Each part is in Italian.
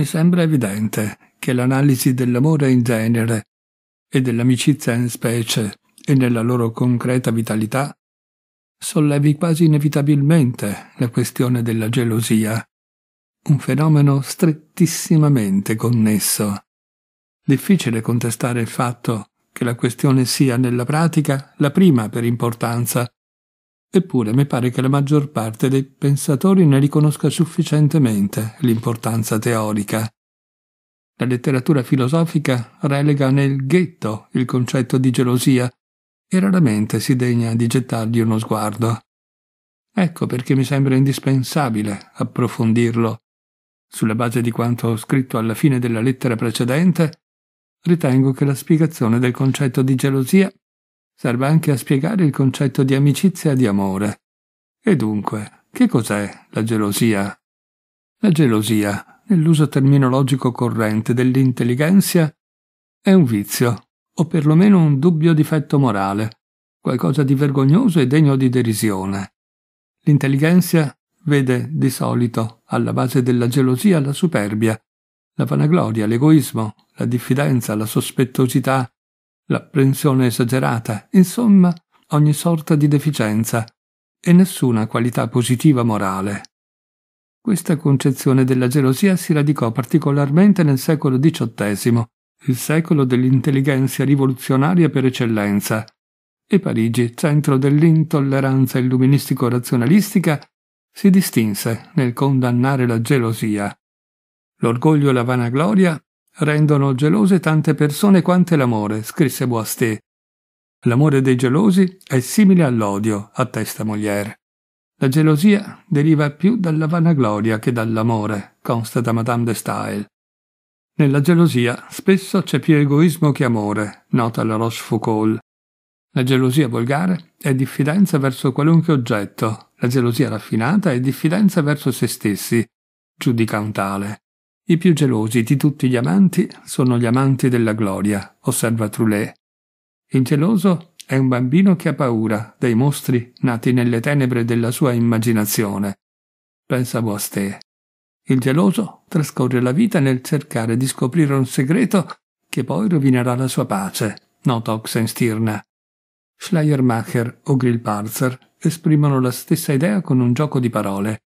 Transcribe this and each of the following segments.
Mi sembra evidente che l'analisi dell'amore in genere e dell'amicizia in specie e nella loro concreta vitalità sollevi quasi inevitabilmente la questione della gelosia, un fenomeno strettissimamente connesso. Difficile contestare il fatto che la questione sia nella pratica la prima per importanza Eppure mi pare che la maggior parte dei pensatori ne riconosca sufficientemente l'importanza teorica. La letteratura filosofica relega nel ghetto il concetto di gelosia e raramente si degna di gettargli uno sguardo. Ecco perché mi sembra indispensabile approfondirlo. Sulla base di quanto ho scritto alla fine della lettera precedente, ritengo che la spiegazione del concetto di gelosia serve anche a spiegare il concetto di amicizia e di amore. E dunque, che cos'è la gelosia? La gelosia, nell'uso terminologico corrente dell'intelligenza, è un vizio, o perlomeno un dubbio difetto morale, qualcosa di vergognoso e degno di derisione. L'intelligenza vede di solito alla base della gelosia la superbia, la vanagloria, l'egoismo, la diffidenza, la sospettosità, l'apprensione esagerata, insomma ogni sorta di deficienza e nessuna qualità positiva morale. Questa concezione della gelosia si radicò particolarmente nel secolo XVIII, il secolo dell'intelligenza rivoluzionaria per eccellenza, e Parigi, centro dell'intolleranza illuministico-razionalistica, si distinse nel condannare la gelosia. L'orgoglio e la vanagloria rendono gelose tante persone quante l'amore, scrisse Boisté. L'amore dei gelosi è simile all'odio, attesta Molière. La gelosia deriva più dalla vanagloria che dall'amore, constata Madame de Stael. Nella gelosia spesso c'è più egoismo che amore, nota la Rochefoucauld. La gelosia volgare è diffidenza verso qualunque oggetto, la gelosia raffinata è diffidenza verso se stessi, giudica un tale. I più gelosi di tutti gli amanti sono gli amanti della gloria, osserva Trulé. Il geloso è un bambino che ha paura dei mostri nati nelle tenebre della sua immaginazione. Pensa Boisté. Il geloso trascorre la vita nel cercare di scoprire un segreto che poi rovinerà la sua pace, nota Oxenstirna. Schleiermacher o Grillparzer esprimono la stessa idea con un gioco di parole.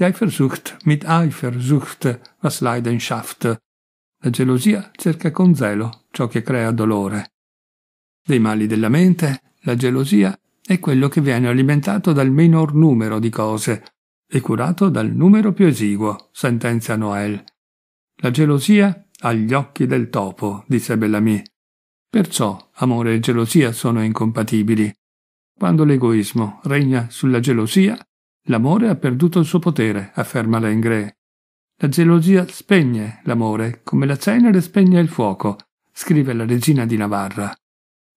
Die Eifersucht mit Eifersucht was Leidenschaft. La gelosia cerca con zelo ciò che crea dolore. Dei mali della mente, la gelosia è quello che viene alimentato dal minor numero di cose e curato dal numero più esiguo, sentenzia Noel. La gelosia ha gli occhi del topo, disse Bellamy. Perciò amore e gelosia sono incompatibili. Quando l'egoismo regna sulla gelosia, L'amore ha perduto il suo potere, afferma Lengre. La gelosia spegne l'amore, come la cenere spegne il fuoco, scrive la regina di Navarra.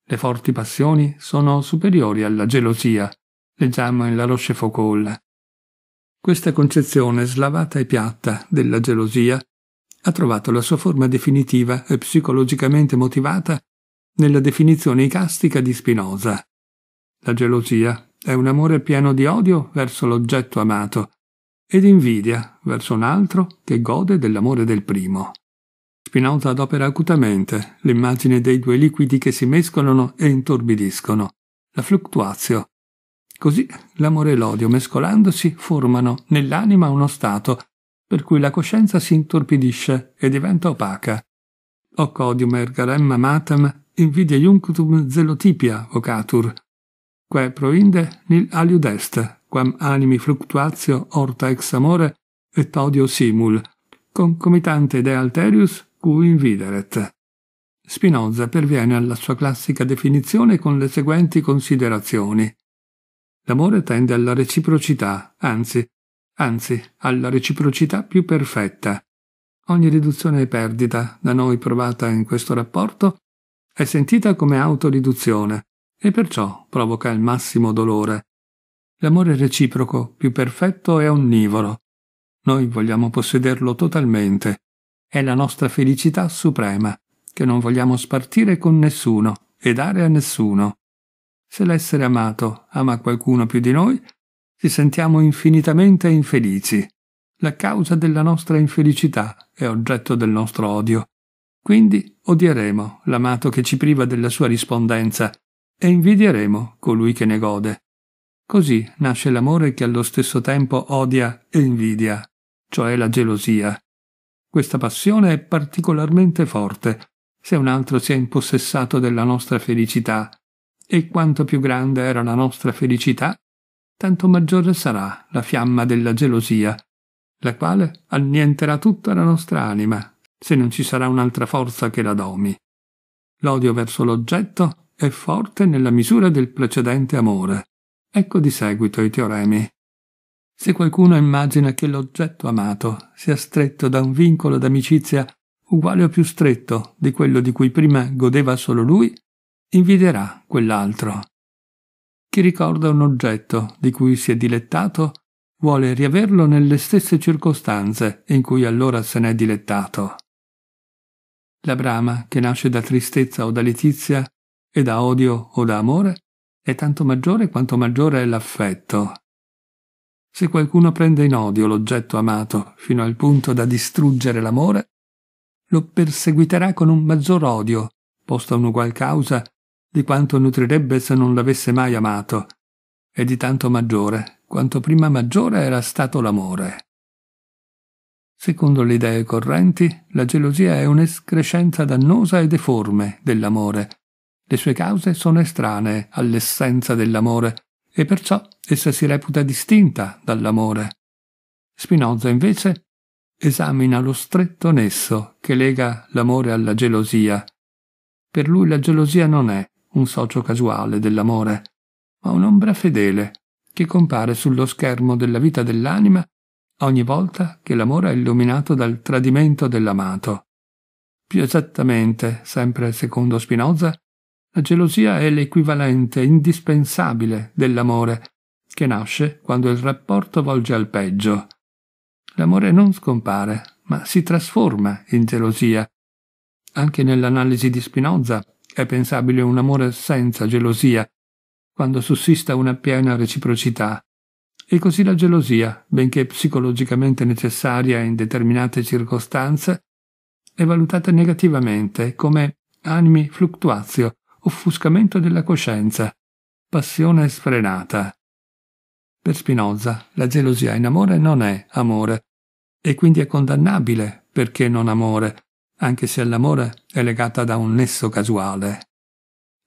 Le forti passioni sono superiori alla gelosia, leggiamo in La Rochefoucauld. Questa concezione slavata e piatta della gelosia ha trovato la sua forma definitiva e psicologicamente motivata nella definizione icastica di Spinoza. La gelosia è un amore pieno di odio verso l'oggetto amato e di invidia verso un altro che gode dell'amore del primo. Spinoza adopera acutamente l'immagine dei due liquidi che si mescolano e intorbidiscono, la fluctuazio. Così l'amore e l'odio mescolandosi formano nell'anima uno stato per cui la coscienza si intorpidisce e diventa opaca. Hoc odium ergarem amatam invidia junctum zelotipia vocatur, quae proinde nil aliud est, quam animi fluctuatio horta ex amore et odio simul, concomitante de alterius cui invideret. Spinoza perviene alla sua classica definizione con le seguenti considerazioni. L'amore tende alla reciprocità, anzi, anzi, alla reciprocità più perfetta. Ogni riduzione e perdita da noi provata in questo rapporto è sentita come autoriduzione, e perciò provoca il massimo dolore. L'amore reciproco più perfetto è onnivoro. Noi vogliamo possederlo totalmente. È la nostra felicità suprema, che non vogliamo spartire con nessuno e dare a nessuno. Se l'essere amato ama qualcuno più di noi, ci sentiamo infinitamente infelici. La causa della nostra infelicità è oggetto del nostro odio. Quindi odieremo l'amato che ci priva della sua rispondenza e invidieremo colui che ne gode. Così nasce l'amore che allo stesso tempo odia e invidia, cioè la gelosia. Questa passione è particolarmente forte se un altro si è impossessato della nostra felicità, e quanto più grande era la nostra felicità, tanto maggiore sarà la fiamma della gelosia, la quale annienterà tutta la nostra anima, se non ci sarà un'altra forza che la domi. L'odio verso l'oggetto e forte nella misura del precedente amore. Ecco di seguito i teoremi. Se qualcuno immagina che l'oggetto amato sia stretto da un vincolo d'amicizia uguale o più stretto di quello di cui prima godeva solo lui, invidierà quell'altro. Chi ricorda un oggetto di cui si è dilettato vuole riaverlo nelle stesse circostanze in cui allora se n'è dilettato. La brama che nasce da tristezza o da letizia e da odio o da amore è tanto maggiore quanto maggiore è l'affetto. Se qualcuno prende in odio l'oggetto amato fino al punto da distruggere l'amore, lo perseguiterà con un maggior odio, posto a un'ugual causa, di quanto nutrirebbe se non l'avesse mai amato, e di tanto maggiore quanto prima maggiore era stato l'amore. Secondo le idee correnti, la gelosia è un'escrescenza dannosa e deforme dell'amore, le sue cause sono estranee all'essenza dell'amore e perciò essa si reputa distinta dall'amore. Spinoza invece esamina lo stretto nesso che lega l'amore alla gelosia. Per lui la gelosia non è un socio casuale dell'amore, ma un'ombra fedele che compare sullo schermo della vita dell'anima ogni volta che l'amore è illuminato dal tradimento dell'amato. Più esattamente, sempre secondo Spinoza, la gelosia è l'equivalente indispensabile dell'amore, che nasce quando il rapporto volge al peggio. L'amore non scompare, ma si trasforma in gelosia. Anche nell'analisi di Spinoza è pensabile un amore senza gelosia, quando sussista una piena reciprocità. E così la gelosia, benché psicologicamente necessaria in determinate circostanze, è valutata negativamente come animi fluctuazio, offuscamento della coscienza, passione sfrenata. Per Spinoza la gelosia in amore non è amore, e quindi è condannabile perché non amore, anche se all'amore è legata da un nesso casuale.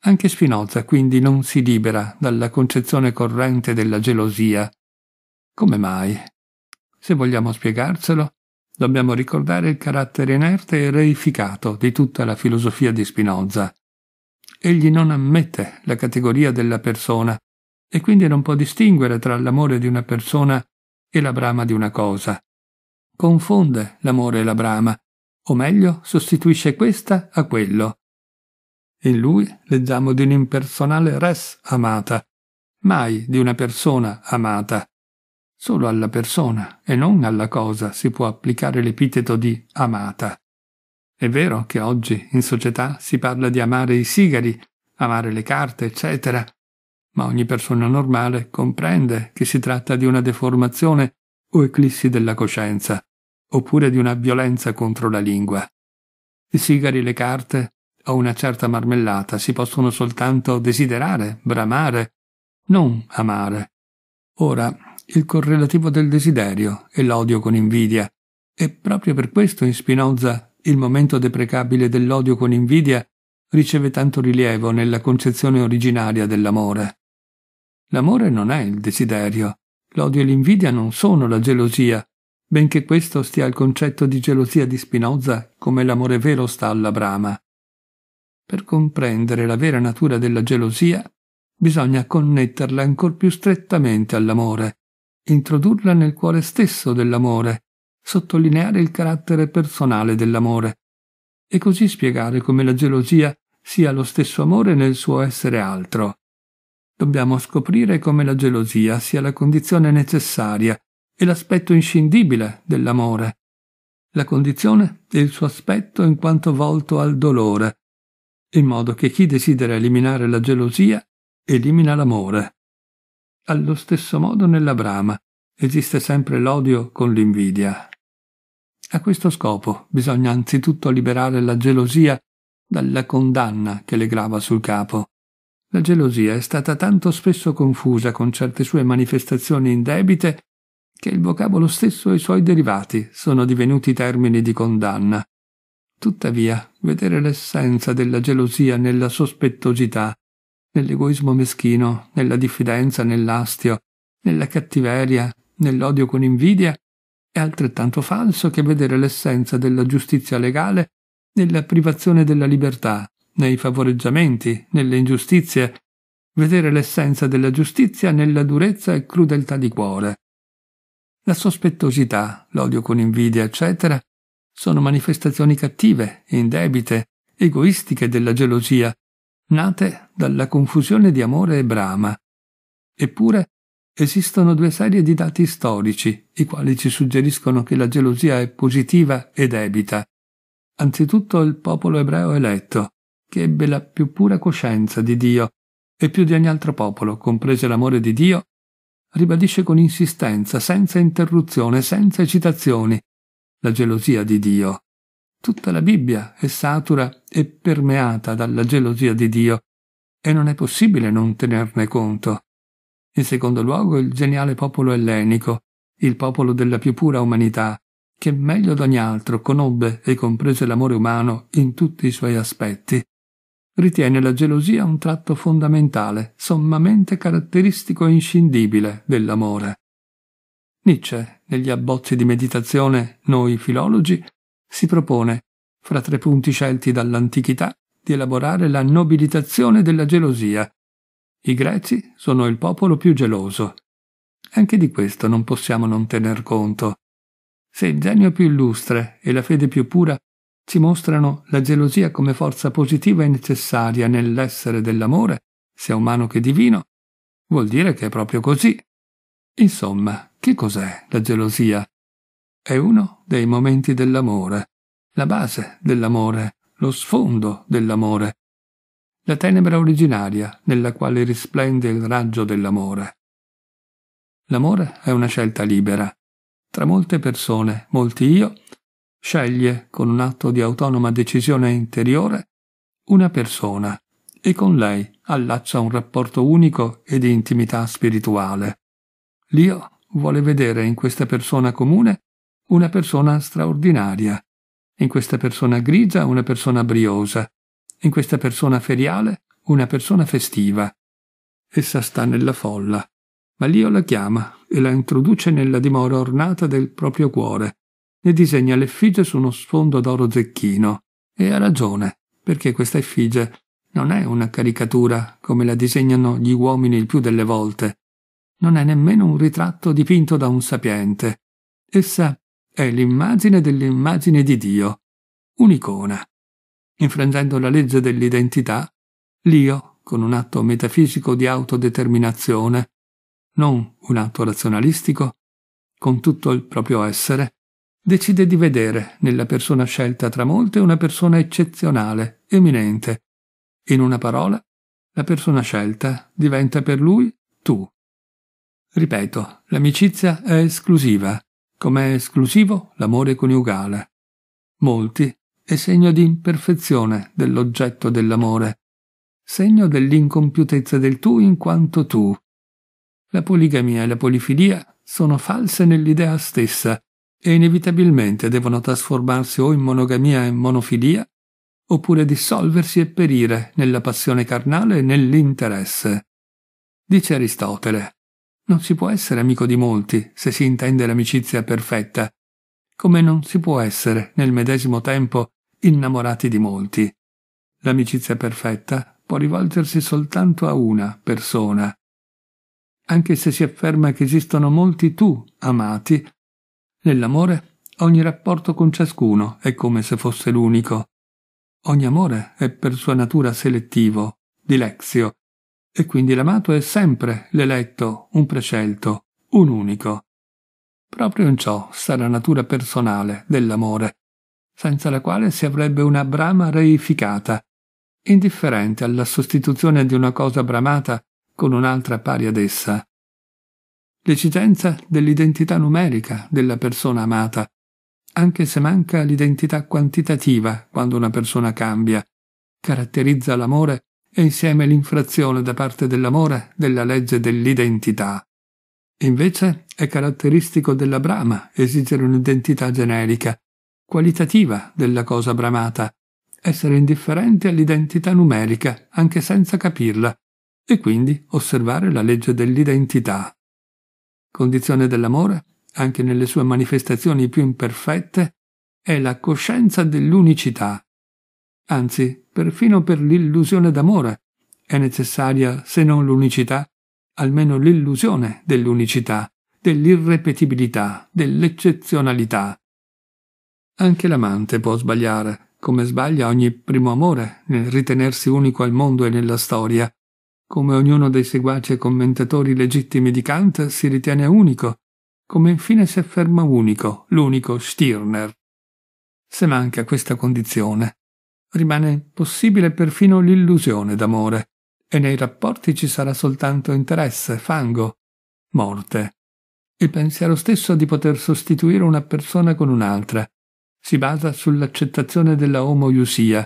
Anche Spinoza quindi non si libera dalla concezione corrente della gelosia. Come mai? Se vogliamo spiegarcelo, dobbiamo ricordare il carattere inerte e reificato di tutta la filosofia di Spinoza egli non ammette la categoria della persona e quindi non può distinguere tra l'amore di una persona e la brama di una cosa. Confonde l'amore e la brama, o meglio sostituisce questa a quello. In lui leggiamo di un'impersonale res amata, mai di una persona amata. Solo alla persona e non alla cosa si può applicare l'epiteto di amata. È vero che oggi in società si parla di amare i sigari, amare le carte, eccetera, ma ogni persona normale comprende che si tratta di una deformazione o eclissi della coscienza, oppure di una violenza contro la lingua. I sigari, le carte o una certa marmellata si possono soltanto desiderare, bramare, non amare. Ora, il correlativo del desiderio è l'odio con invidia, e proprio per questo in Spinoza il momento deprecabile dell'odio con invidia riceve tanto rilievo nella concezione originaria dell'amore. L'amore non è il desiderio, l'odio e l'invidia non sono la gelosia, benché questo stia al concetto di gelosia di Spinoza come l'amore vero sta alla brama. Per comprendere la vera natura della gelosia bisogna connetterla ancor più strettamente all'amore, introdurla nel cuore stesso dell'amore, sottolineare il carattere personale dell'amore e così spiegare come la gelosia sia lo stesso amore nel suo essere altro. Dobbiamo scoprire come la gelosia sia la condizione necessaria e l'aspetto inscindibile dell'amore, la condizione e il suo aspetto in quanto volto al dolore, in modo che chi desidera eliminare la gelosia elimina l'amore. Allo stesso modo nella brama esiste sempre l'odio con l'invidia, a questo scopo bisogna anzitutto liberare la gelosia dalla condanna che le grava sul capo. La gelosia è stata tanto spesso confusa con certe sue manifestazioni indebite che il vocabolo stesso e i suoi derivati sono divenuti termini di condanna. Tuttavia, vedere l'essenza della gelosia nella sospettosità, nell'egoismo meschino, nella diffidenza, nell'astio, nella cattiveria, nell'odio con invidia, è altrettanto falso che vedere l'essenza della giustizia legale nella privazione della libertà, nei favoreggiamenti, nelle ingiustizie, vedere l'essenza della giustizia nella durezza e crudeltà di cuore. La sospettosità, l'odio con invidia, eccetera, sono manifestazioni cattive, indebite, egoistiche della gelosia, nate dalla confusione di amore e brama. Eppure Esistono due serie di dati storici, i quali ci suggeriscono che la gelosia è positiva e debita. Anzitutto il popolo ebreo eletto, che ebbe la più pura coscienza di Dio e più di ogni altro popolo comprese l'amore di Dio, ribadisce con insistenza, senza interruzione, senza eccitazioni, la gelosia di Dio. Tutta la Bibbia è satura e permeata dalla gelosia di Dio, e non è possibile non tenerne conto in secondo luogo il geniale popolo ellenico, il popolo della più pura umanità, che meglio d'ogni altro conobbe e comprese l'amore umano in tutti i suoi aspetti. Ritiene la gelosia un tratto fondamentale, sommamente caratteristico e inscindibile dell'amore. Nietzsche, negli abbozzi di meditazione Noi filologi, si propone, fra tre punti scelti dall'antichità, di elaborare la nobilitazione della gelosia, i greci sono il popolo più geloso. Anche di questo non possiamo non tener conto. Se il genio più illustre e la fede più pura ci mostrano la gelosia come forza positiva e necessaria nell'essere dell'amore, sia umano che divino, vuol dire che è proprio così. Insomma, che cos'è la gelosia? È uno dei momenti dell'amore, la base dell'amore, lo sfondo dell'amore, la tenebra originaria nella quale risplende il raggio dell'amore. L'amore è una scelta libera. Tra molte persone, molti io, sceglie con un atto di autonoma decisione interiore una persona e con lei allaccia un rapporto unico e di intimità spirituale. L'io vuole vedere in questa persona comune una persona straordinaria, in questa persona grigia una persona briosa, in questa persona feriale una persona festiva. Essa sta nella folla, ma Lio la chiama e la introduce nella dimora ornata del proprio cuore. Ne disegna l'effigie su uno sfondo d'oro zecchino. E ha ragione, perché questa effigie non è una caricatura come la disegnano gli uomini il più delle volte. Non è nemmeno un ritratto dipinto da un sapiente. Essa è l'immagine dell'immagine di Dio, un'icona infrangendo la legge dell'identità, l'io, con un atto metafisico di autodeterminazione, non un atto razionalistico, con tutto il proprio essere, decide di vedere nella persona scelta tra molte una persona eccezionale, eminente. In una parola, la persona scelta diventa per lui tu. Ripeto, l'amicizia è esclusiva, come è esclusivo l'amore coniugale. Molti, è segno di imperfezione dell'oggetto dell'amore, segno dell'incompiutezza del tu in quanto tu. La poligamia e la polifilia sono false nell'idea stessa e inevitabilmente devono trasformarsi o in monogamia e monofilia, oppure dissolversi e perire nella passione carnale e nell'interesse. Dice Aristotele, non si può essere amico di molti se si intende l'amicizia perfetta, come non si può essere nel medesimo tempo innamorati di molti. L'amicizia perfetta può rivolgersi soltanto a una persona. Anche se si afferma che esistono molti tu amati, nell'amore ogni rapporto con ciascuno è come se fosse l'unico. Ogni amore è per sua natura selettivo, dilexio, e quindi l'amato è sempre l'eletto, un prescelto, un unico. Proprio in ciò sta la natura personale dell'amore, senza la quale si avrebbe una brama reificata, indifferente alla sostituzione di una cosa bramata con un'altra pari ad essa. L'esigenza dell'identità numerica della persona amata, anche se manca l'identità quantitativa quando una persona cambia, caratterizza l'amore e insieme l'infrazione da parte dell'amore della legge dell'identità. Invece è caratteristico della brama esigere un'identità generica, qualitativa della cosa bramata, essere indifferente all'identità numerica, anche senza capirla, e quindi osservare la legge dell'identità. Condizione dell'amore, anche nelle sue manifestazioni più imperfette, è la coscienza dell'unicità. Anzi, perfino per l'illusione d'amore è necessaria, se non l'unicità, almeno l'illusione dell'unicità, dell'irrepetibilità, dell'eccezionalità, anche l'amante può sbagliare, come sbaglia ogni primo amore nel ritenersi unico al mondo e nella storia, come ognuno dei seguaci e commentatori legittimi di Kant si ritiene unico, come infine si afferma unico, l'unico Stirner. Se manca questa condizione, rimane possibile perfino l'illusione d'amore, e nei rapporti ci sarà soltanto interesse, fango, morte. Il pensiero stesso di poter sostituire una persona con un'altra, si basa sull'accettazione della omoiusia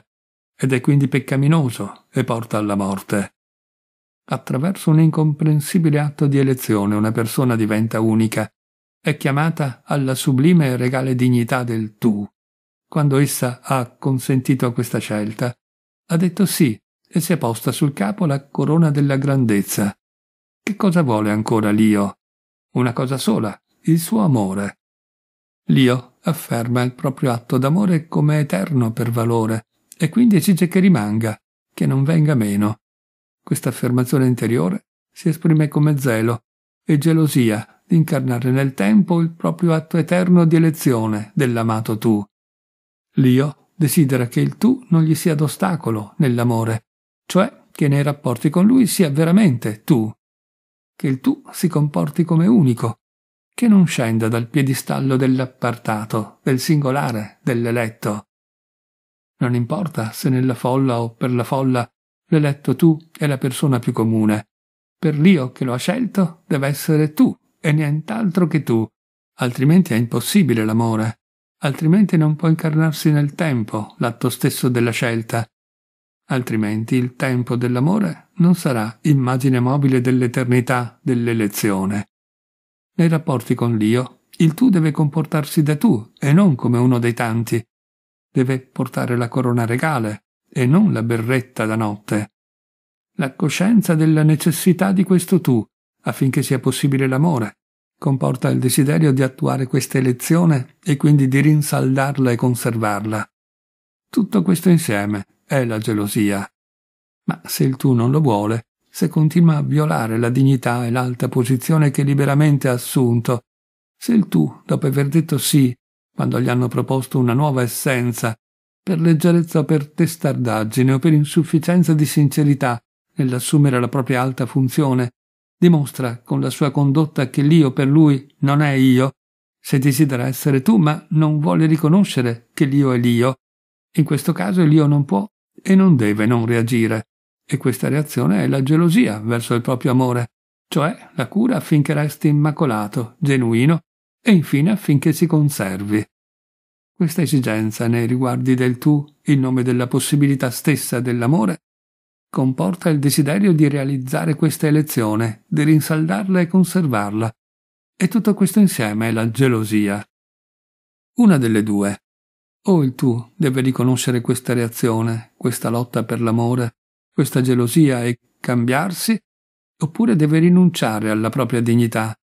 ed è quindi peccaminoso e porta alla morte. Attraverso un incomprensibile atto di elezione una persona diventa unica, è chiamata alla sublime e regale dignità del tu. Quando essa ha consentito a questa scelta, ha detto sì e si è posta sul capo la corona della grandezza. Che cosa vuole ancora l'io? Una cosa sola, il suo amore. L'io afferma il proprio atto d'amore come eterno per valore e quindi esige che rimanga, che non venga meno. Questa affermazione interiore si esprime come zelo e gelosia di incarnare nel tempo il proprio atto eterno di elezione dell'amato tu. L'io desidera che il tu non gli sia d'ostacolo nell'amore, cioè che nei rapporti con lui sia veramente tu, che il tu si comporti come unico, che non scenda dal piedistallo dell'appartato, del singolare, dell'eletto. Non importa se nella folla o per la folla l'eletto tu è la persona più comune. Per l'io che lo ha scelto deve essere tu e nient'altro che tu, altrimenti è impossibile l'amore, altrimenti non può incarnarsi nel tempo l'atto stesso della scelta, altrimenti il tempo dell'amore non sarà immagine mobile dell'eternità dell'elezione. Nei rapporti con l'io. il tu deve comportarsi da tu e non come uno dei tanti. Deve portare la corona regale e non la berretta da notte. La coscienza della necessità di questo tu, affinché sia possibile l'amore, comporta il desiderio di attuare questa elezione e quindi di rinsaldarla e conservarla. Tutto questo insieme è la gelosia. Ma se il tu non lo vuole, se continua a violare la dignità e l'alta posizione che liberamente ha assunto, se il tu, dopo aver detto sì, quando gli hanno proposto una nuova essenza, per leggerezza o per testardaggine o per insufficienza di sincerità nell'assumere la propria alta funzione, dimostra con la sua condotta che l'io per lui non è io, se desidera essere tu ma non vuole riconoscere che l'io è l'io, in questo caso l'io non può e non deve non reagire e questa reazione è la gelosia verso il proprio amore, cioè la cura affinché resti immacolato, genuino e infine affinché si conservi. Questa esigenza nei riguardi del tu, in nome della possibilità stessa dell'amore, comporta il desiderio di realizzare questa elezione, di rinsaldarla e conservarla. E tutto questo insieme è la gelosia. Una delle due. O il tu deve riconoscere questa reazione, questa lotta per l'amore, questa gelosia e cambiarsi, oppure deve rinunciare alla propria dignità,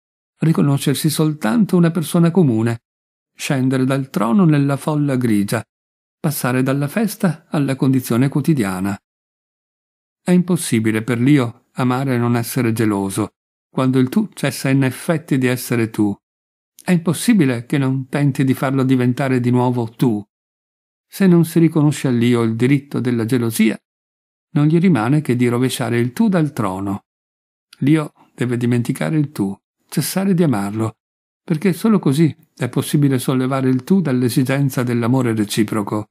riconoscersi soltanto una persona comune, scendere dal trono nella folla grigia, passare dalla festa alla condizione quotidiana. È impossibile per l'io amare e non essere geloso, quando il tu cessa in effetti di essere tu. È impossibile che non tenti di farlo diventare di nuovo tu. Se non si riconosce all'io il diritto della gelosia, non gli rimane che di rovesciare il tu dal trono. L'io deve dimenticare il tu, cessare di amarlo, perché solo così è possibile sollevare il tu dall'esigenza dell'amore reciproco.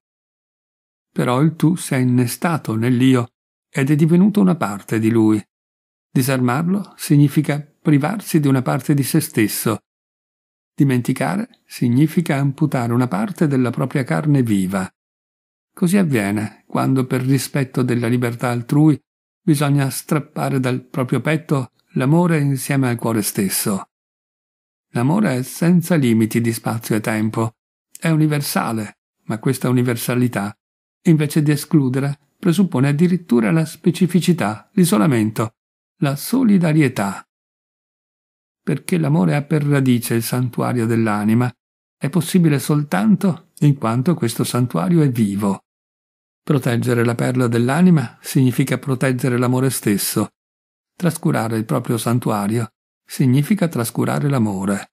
Però il tu si è innestato nell'io ed è divenuto una parte di lui. Disarmarlo significa privarsi di una parte di se stesso. Dimenticare significa amputare una parte della propria carne viva. Così avviene quando, per rispetto della libertà altrui, bisogna strappare dal proprio petto l'amore insieme al cuore stesso. L'amore è senza limiti di spazio e tempo, è universale, ma questa universalità, invece di escludere, presuppone addirittura la specificità, l'isolamento, la solidarietà. Perché l'amore ha per radice il santuario dell'anima, è possibile soltanto in quanto questo santuario è vivo. Proteggere la perla dell'anima significa proteggere l'amore stesso. Trascurare il proprio santuario significa trascurare l'amore.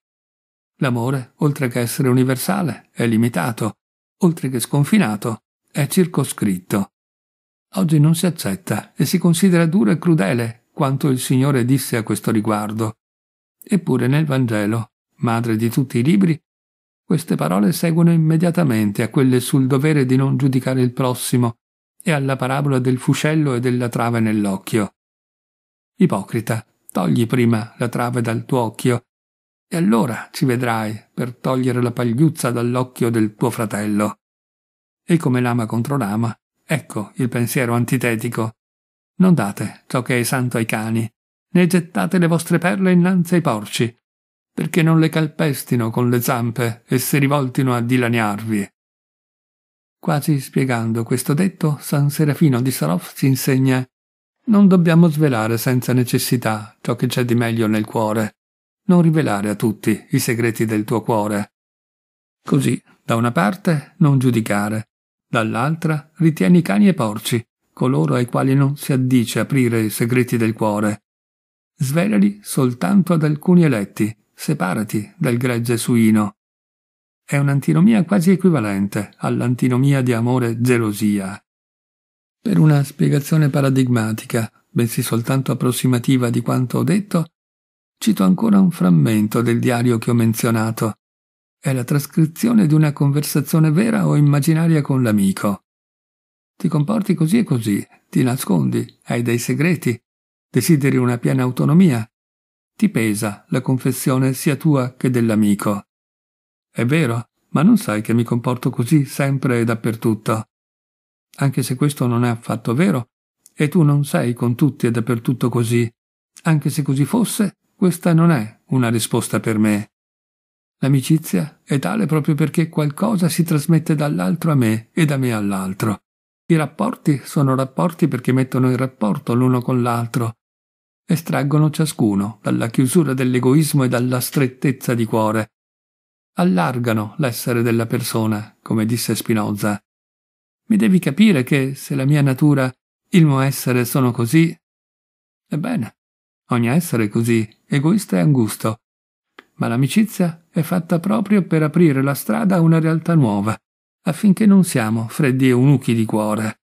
L'amore, oltre che essere universale, è limitato, oltre che sconfinato, è circoscritto. Oggi non si accetta e si considera duro e crudele quanto il Signore disse a questo riguardo. Eppure nel Vangelo, madre di tutti i libri, queste parole seguono immediatamente a quelle sul dovere di non giudicare il prossimo e alla parabola del fuscello e della trave nell'occhio. Ipocrita, togli prima la trave dal tuo occhio, e allora ci vedrai per togliere la pagliuzza dall'occhio del tuo fratello. E come lama contro lama, ecco il pensiero antitetico. Non date ciò che è santo ai cani, né gettate le vostre perle innanzi ai porci, perché non le calpestino con le zampe e si rivoltino a dilaniarvi. Quasi spiegando questo detto, San Serafino di Sarov ci insegna non dobbiamo svelare senza necessità ciò che c'è di meglio nel cuore, non rivelare a tutti i segreti del tuo cuore. Così, da una parte, non giudicare, dall'altra, ritieni cani e porci, coloro ai quali non si addice aprire i segreti del cuore. Svelali soltanto ad alcuni eletti, Separati dal gregge suino. È un'antinomia quasi equivalente all'antinomia di amore-gelosia. Per una spiegazione paradigmatica, bensì soltanto approssimativa di quanto ho detto, cito ancora un frammento del diario che ho menzionato. È la trascrizione di una conversazione vera o immaginaria con l'amico. Ti comporti così e così, ti nascondi, hai dei segreti, desideri una piena autonomia, ti pesa la confessione sia tua che dell'amico. È vero, ma non sai che mi comporto così sempre e dappertutto. Anche se questo non è affatto vero, e tu non sei con tutti e dappertutto così, anche se così fosse, questa non è una risposta per me. L'amicizia è tale proprio perché qualcosa si trasmette dall'altro a me e da me all'altro. I rapporti sono rapporti perché mettono in rapporto l'uno con l'altro estraggono ciascuno dalla chiusura dell'egoismo e dalla strettezza di cuore. Allargano l'essere della persona, come disse Spinoza. Mi devi capire che, se la mia natura, il mio essere sono così, ebbene, ogni essere è così, egoista e angusto. Ma l'amicizia è fatta proprio per aprire la strada a una realtà nuova, affinché non siamo freddi eunuchi di cuore.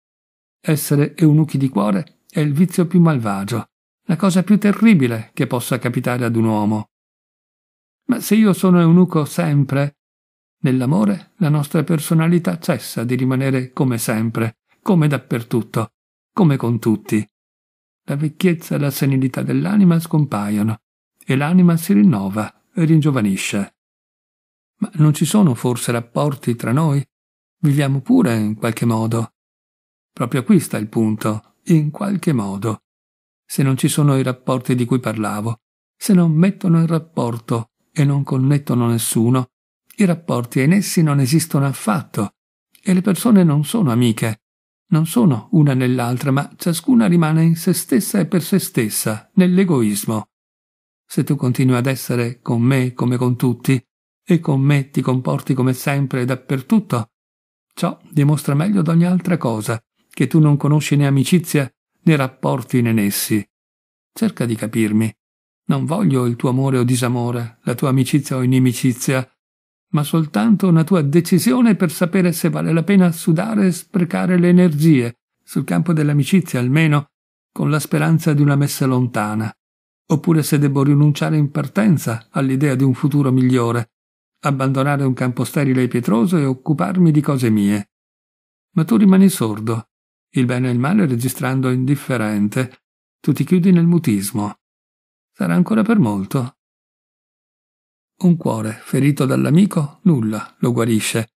Essere eunuchi di cuore è il vizio più malvagio, la cosa più terribile che possa capitare ad un uomo. Ma se io sono eunuco sempre, nell'amore la nostra personalità cessa di rimanere come sempre, come dappertutto, come con tutti. La vecchiezza e la senilità dell'anima scompaiono e l'anima si rinnova e ringiovanisce. Ma non ci sono forse rapporti tra noi? Viviamo pure in qualche modo. Proprio qui sta il punto, in qualche modo se non ci sono i rapporti di cui parlavo, se non mettono in rapporto e non connettono nessuno, i rapporti in essi non esistono affatto e le persone non sono amiche, non sono una nell'altra, ma ciascuna rimane in se stessa e per se stessa, nell'egoismo. Se tu continui ad essere con me come con tutti, e con me ti comporti come sempre e dappertutto, ciò dimostra meglio d'ogni altra cosa che tu non conosci né amicizia nei rapporti né nessi. Cerca di capirmi. Non voglio il tuo amore o disamore, la tua amicizia o inimicizia, ma soltanto una tua decisione per sapere se vale la pena sudare e sprecare le energie, sul campo dell'amicizia almeno, con la speranza di una messa lontana, oppure se debbo rinunciare in partenza all'idea di un futuro migliore, abbandonare un campo sterile e pietroso e occuparmi di cose mie. Ma tu rimani sordo, il bene e il male registrando indifferente. Tu ti chiudi nel mutismo. Sarà ancora per molto. Un cuore ferito dall'amico, nulla lo guarisce,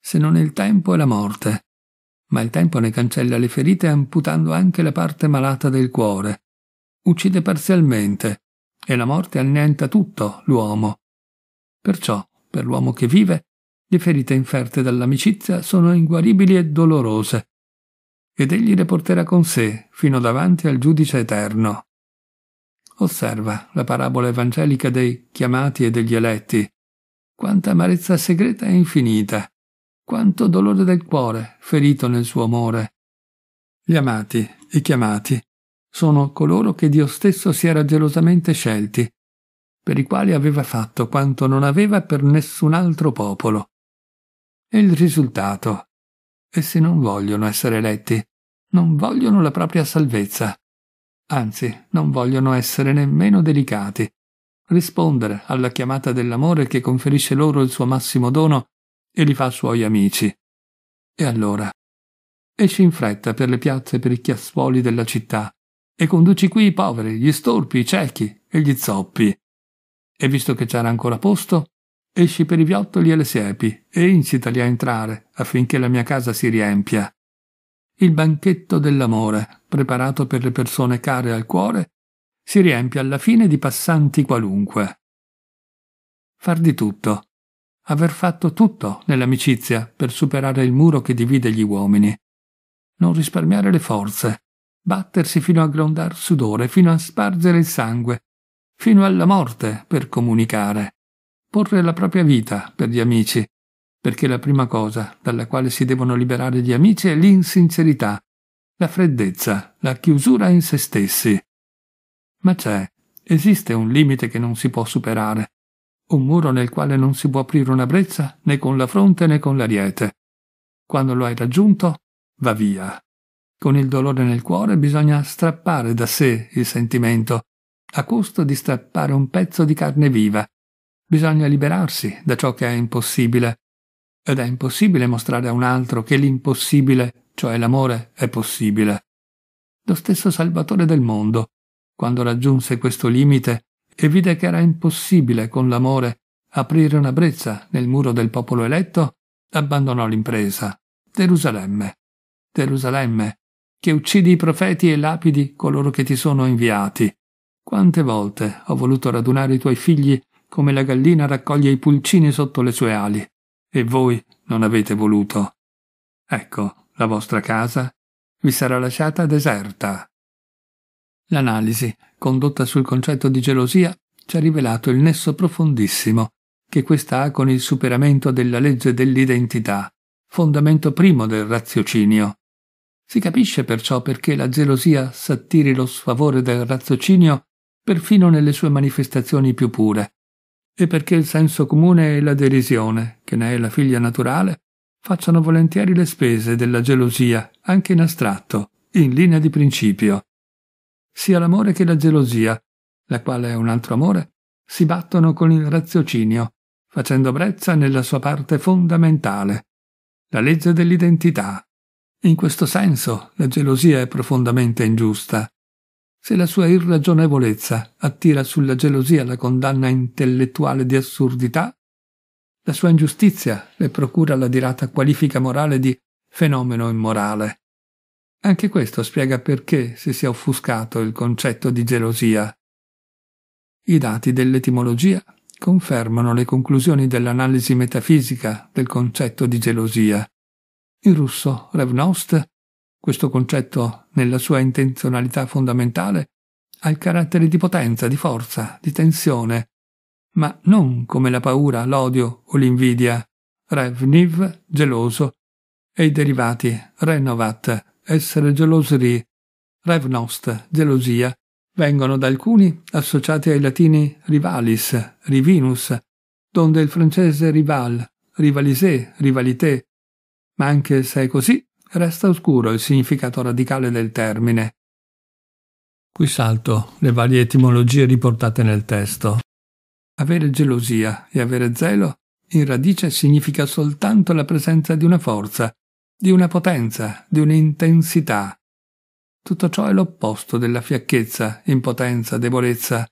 se non il tempo e la morte. Ma il tempo ne cancella le ferite amputando anche la parte malata del cuore. Uccide parzialmente, e la morte annienta tutto l'uomo. Perciò, per l'uomo che vive, le ferite inferte dall'amicizia sono inguaribili e dolorose, ed egli le porterà con sé fino davanti al giudice eterno. Osserva la parabola evangelica dei chiamati e degli eletti. Quanta amarezza segreta e infinita, quanto dolore del cuore ferito nel suo amore. Gli amati, i chiamati, sono coloro che Dio stesso si era gelosamente scelti, per i quali aveva fatto quanto non aveva per nessun altro popolo. E il risultato Essi non vogliono essere eletti, non vogliono la propria salvezza, anzi non vogliono essere nemmeno delicati. Rispondere alla chiamata dell'amore che conferisce loro il suo massimo dono e li fa suoi amici. E allora? Esci in fretta per le piazze per i chiassuoli della città e conduci qui i poveri, gli storpi, i ciechi e gli zoppi. E visto che c'era ancora posto, esci per i viottoli e le siepi e incitali a entrare affinché la mia casa si riempia. Il banchetto dell'amore, preparato per le persone care al cuore, si riempie alla fine di passanti qualunque. Far di tutto. Aver fatto tutto nell'amicizia per superare il muro che divide gli uomini. Non risparmiare le forze. Battersi fino a grondar sudore, fino a spargere il sangue, fino alla morte per comunicare porre la propria vita per gli amici, perché la prima cosa dalla quale si devono liberare gli amici è l'insincerità, la freddezza, la chiusura in se stessi. Ma c'è, esiste un limite che non si può superare, un muro nel quale non si può aprire una brezza né con la fronte né con l'ariete. Quando lo hai raggiunto, va via. Con il dolore nel cuore bisogna strappare da sé il sentimento, a costo di strappare un pezzo di carne viva, Bisogna liberarsi da ciò che è impossibile, ed è impossibile mostrare a un altro che l'impossibile, cioè l'amore, è possibile. Lo stesso Salvatore del mondo, quando raggiunse questo limite e vide che era impossibile con l'amore aprire una brezza nel muro del popolo eletto, abbandonò l'impresa. Gerusalemme. Gerusalemme, che uccidi i profeti e lapidi coloro che ti sono inviati. Quante volte ho voluto radunare i tuoi figli come la gallina raccoglie i pulcini sotto le sue ali, e voi non avete voluto. Ecco, la vostra casa vi sarà lasciata deserta. L'analisi, condotta sul concetto di gelosia, ci ha rivelato il nesso profondissimo che questa ha con il superamento della legge dell'identità, fondamento primo del raziocinio. Si capisce perciò perché la gelosia s'attiri lo sfavore del raziocinio perfino nelle sue manifestazioni più pure, e perché il senso comune e la derisione, che ne è la figlia naturale, facciano volentieri le spese della gelosia, anche in astratto, in linea di principio. Sia l'amore che la gelosia, la quale è un altro amore, si battono con il raziocinio, facendo brezza nella sua parte fondamentale, la legge dell'identità. In questo senso la gelosia è profondamente ingiusta. Se la sua irragionevolezza attira sulla gelosia la condanna intellettuale di assurdità, la sua ingiustizia le procura la dirata qualifica morale di fenomeno immorale. Anche questo spiega perché si sia offuscato il concetto di gelosia. I dati dell'etimologia confermano le conclusioni dell'analisi metafisica del concetto di gelosia. In russo Revnost questo concetto, nella sua intenzionalità fondamentale, ha il carattere di potenza, di forza, di tensione, ma non come la paura, l'odio o l'invidia, Revniv, geloso, e i derivati, Renovat, essere geloseri, Revnost, gelosia, vengono da alcuni associati ai latini rivalis, rivinus, donde il francese rival, rivalisé, rivalité, ma anche se è così, resta oscuro il significato radicale del termine. Qui salto le varie etimologie riportate nel testo. Avere gelosia e avere zelo in radice significa soltanto la presenza di una forza, di una potenza, di un'intensità. Tutto ciò è l'opposto della fiacchezza, impotenza, debolezza.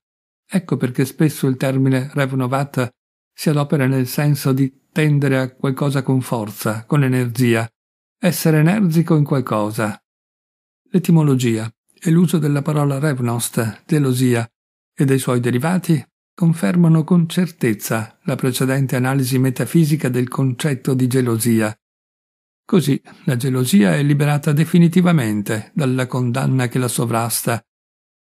Ecco perché spesso il termine Revnovat si adopera nel senso di tendere a qualcosa con forza, con energia, essere energico in qualcosa. L'etimologia e l'uso della parola revnost, gelosia, e dei suoi derivati confermano con certezza la precedente analisi metafisica del concetto di gelosia. Così la gelosia è liberata definitivamente dalla condanna che la sovrasta,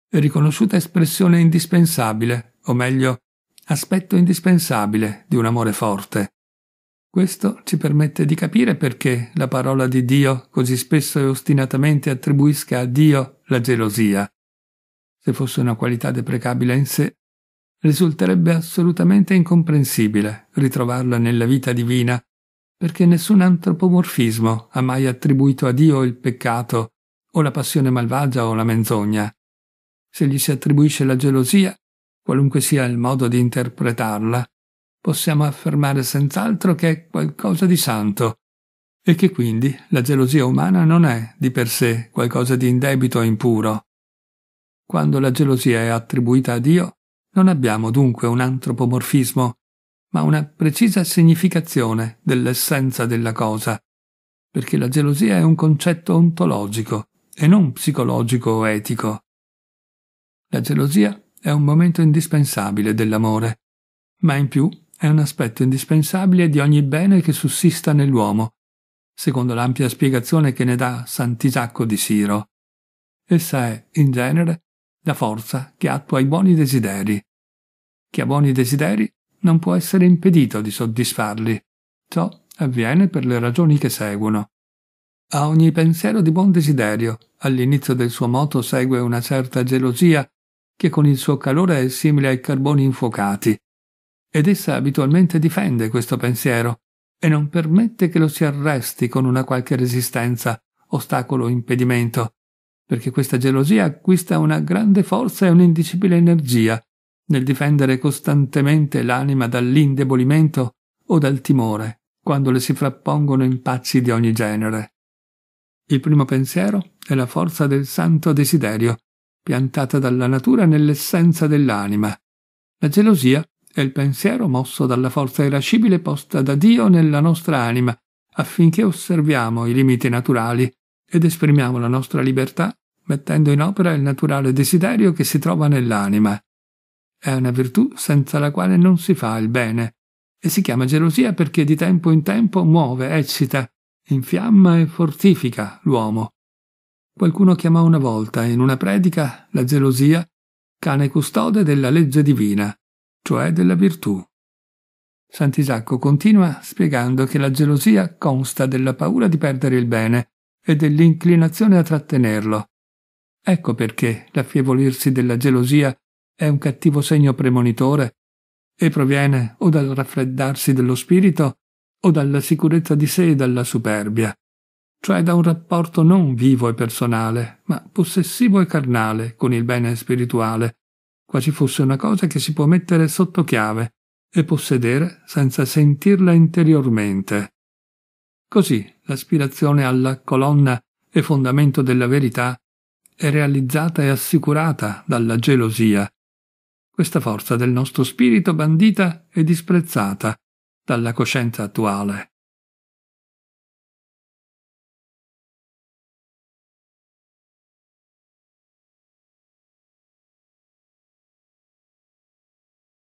è riconosciuta espressione indispensabile, o meglio, aspetto indispensabile di un amore forte. Questo ci permette di capire perché la parola di Dio così spesso e ostinatamente attribuisca a Dio la gelosia. Se fosse una qualità deprecabile in sé, risulterebbe assolutamente incomprensibile ritrovarla nella vita divina, perché nessun antropomorfismo ha mai attribuito a Dio il peccato o la passione malvagia o la menzogna. Se gli si attribuisce la gelosia, qualunque sia il modo di interpretarla, possiamo affermare senz'altro che è qualcosa di santo, e che quindi la gelosia umana non è di per sé qualcosa di indebito e impuro. Quando la gelosia è attribuita a Dio, non abbiamo dunque un antropomorfismo, ma una precisa significazione dell'essenza della cosa, perché la gelosia è un concetto ontologico e non psicologico o etico. La gelosia è un momento indispensabile dell'amore, ma in più è un aspetto indispensabile di ogni bene che sussista nell'uomo, secondo l'ampia spiegazione che ne dà Sant'Isacco di Siro. Essa è, in genere, la forza che attua i buoni desideri. Chi ha buoni desideri non può essere impedito di soddisfarli. Ciò avviene per le ragioni che seguono. A ogni pensiero di buon desiderio, all'inizio del suo moto segue una certa gelosia che con il suo calore è simile ai carboni infuocati, ed essa abitualmente difende questo pensiero e non permette che lo si arresti con una qualche resistenza, ostacolo o impedimento, perché questa gelosia acquista una grande forza e un'indicibile energia nel difendere costantemente l'anima dall'indebolimento o dal timore, quando le si frappongono impazzi di ogni genere. Il primo pensiero è la forza del santo desiderio, piantata dalla natura nell'essenza dell'anima. La gelosia è il pensiero mosso dalla forza irascibile posta da Dio nella nostra anima, affinché osserviamo i limiti naturali ed esprimiamo la nostra libertà mettendo in opera il naturale desiderio che si trova nell'anima. È una virtù senza la quale non si fa il bene, e si chiama gelosia perché di tempo in tempo muove, eccita, infiamma e fortifica l'uomo. Qualcuno chiamò una volta, in una predica, la gelosia cane custode della legge divina cioè della virtù. Sant'Isacco continua spiegando che la gelosia consta della paura di perdere il bene e dell'inclinazione a trattenerlo. Ecco perché l'affievolirsi della gelosia è un cattivo segno premonitore e proviene o dal raffreddarsi dello spirito o dalla sicurezza di sé e dalla superbia, cioè da un rapporto non vivo e personale, ma possessivo e carnale con il bene spirituale, qua fosse una cosa che si può mettere sotto chiave e possedere senza sentirla interiormente. Così l'aspirazione alla colonna e fondamento della verità è realizzata e assicurata dalla gelosia. Questa forza del nostro spirito bandita e disprezzata dalla coscienza attuale.